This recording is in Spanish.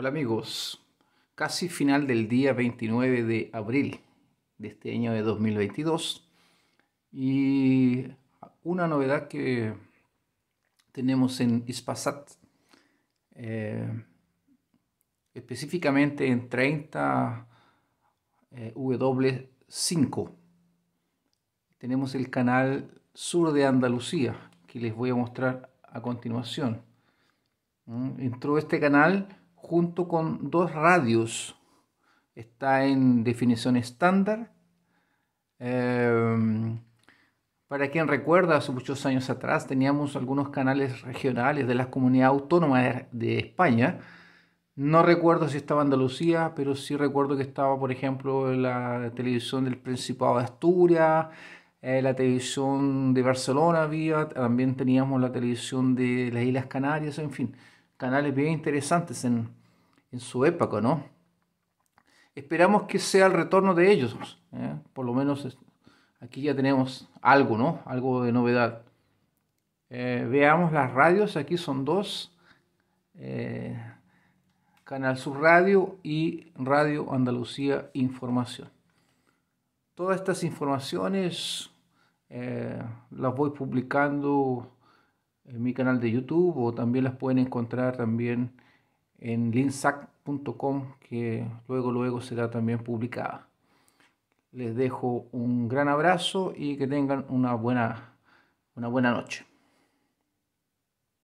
Hola amigos, casi final del día 29 de abril de este año de 2022 y una novedad que tenemos en Ispasat, eh, específicamente en 30 eh, W5, tenemos el canal sur de Andalucía que les voy a mostrar a continuación. ¿Mm? Entró este canal junto con dos radios. Está en definición estándar. Eh, para quien recuerda, hace muchos años atrás teníamos algunos canales regionales de las comunidades autónomas de España. No recuerdo si estaba Andalucía, pero sí recuerdo que estaba, por ejemplo, la televisión del Principado de Asturias, eh, la televisión de Barcelona había, también teníamos la televisión de las Islas Canarias, en fin, canales bien interesantes en, en su época, ¿no? Esperamos que sea el retorno de ellos, ¿eh? por lo menos aquí ya tenemos algo, ¿no? Algo de novedad. Eh, veamos las radios, aquí son dos, eh, Canal Sur Radio y Radio Andalucía Información. Todas estas informaciones las voy publicando en mi canal de YouTube o también las pueden encontrar también en linsac.com que luego luego será también publicada. Les dejo un gran abrazo y que tengan una buena, una buena noche.